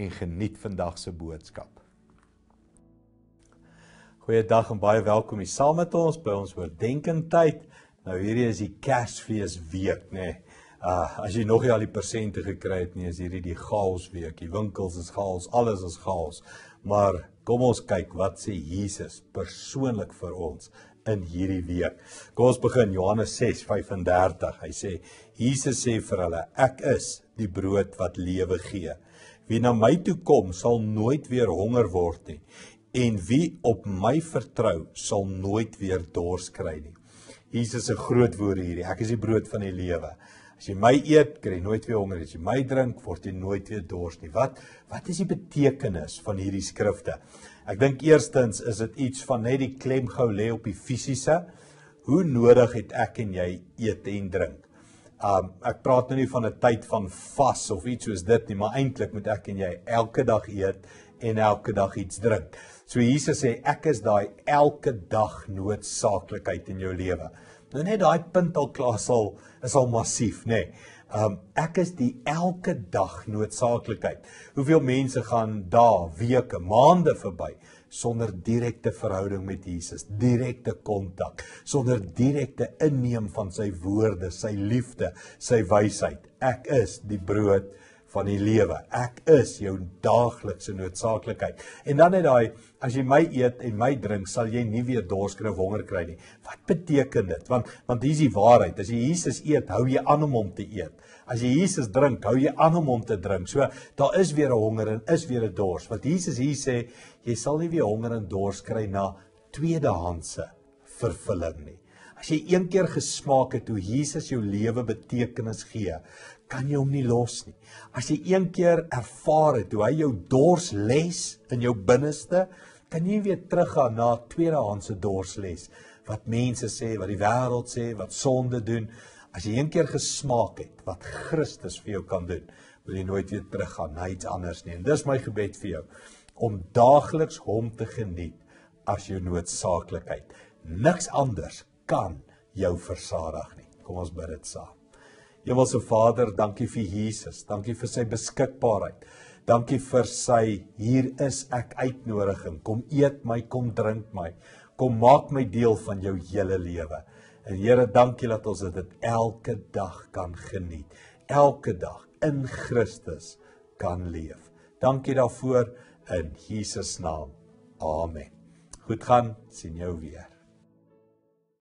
en geniet vandag se boodskap. Goeiedag en baie welkom hier saam met ons by ons oordeenkingtyd. Nou hierdie is die Kersfees week, nê. Nee. Uh as jy nog nie al die persente gekry het nie, is hierdie die chaos week. Die winkels is chaos, alles is chaos. Maar kom ons kyk wat sê Jesus persoonlik vir ons in hierdie week. Kom ons begin Johannes 6:35. Hy sê Jesus sê vir hulle: Ek is die brood wat lewe gee. Wie na my toe kom, sal nooit weer honger word nie. En wie op my vertrou, sal nooit weer dors kry nie. Jesus se groot woorde hierdie. Ek is die brood van die lewe. As jy my eet, kry jy nooit weer honger. As jy my drink, word jy nooit weer dors nie. Wat wat is die betekenis van hierdie skrifte? Ek dink eerstens is dit iets van net die klem gou lê op die fisiese. Hoe nodig het ek en jy eet en drink? Um ek praat nou nie van 'n tyd van vas of iets soos dit nie, maar eintlik moet ek en jy elke dag eet en elke dag iets drink. So Jesus sê ek is daai elke dag noodsaaklikheid in jou lewe. Nou net daai punt al klaar sal is al massief, nê. Nee. Um ek is die elke dag noodsaaklikheid. Hoeveel mense gaan dae, weke, maande verby sonder direkte verhouding met Jesus, direkte kontak, sonder direkte inneem van sy woorde, sy liefde, sy wysheid. Ek is die brood van die lewe. Ek is jou daaglikse noodsaaklikheid. En dan net daai as jy my eet en my drink, sal jy nie weer dors kry of honger kry nie. Wat beteken dit? Want want dis die waarheid. As jy Jesus eet, hou jy aan om hom te eet. As jy Jesus drink, hou jy aan om hom te drink. So daar is weer 'n honger en is weer 'n dors. Wat Jesus hier sê, jy sal nie weer honger en dors kry na tweedehandse vervulling nie. As jy een keer gesmaak het hoe Jesus jou lewe betekenis gee, kan jy hom nie los nie. As jy een keer ervaar het hoe hy jou dors les in jou binneste, kan jy weer teruggaan na tweedehandse dors les wat mense sê, wat die wêreld sê, wat sonde doen. As jy een keer gesmaak het wat Christus vir jou kan doen, wil jy nooit weer teruggaan na iets anders nie. En dis my gebed vir jou om daagliks hom te geniet as jou noodsaaklikheid. Niks anders kan jou versadig nie. Kom ons bid dit saam. Hemelse Vader, dankie vir Jesus. Dankie vir sy beskikbaarheid. Dankie vir sy hier is ek uitnodiging. Kom eet my, kom drink my. Kom maak my deel van jou hele lewe. En Here, dankie dat ons dit elke dag kan geniet. Elke dag in Christus kan leef. Dankie daarvoor in Jesus naam. Amen. Goed gaan, sien jou weer.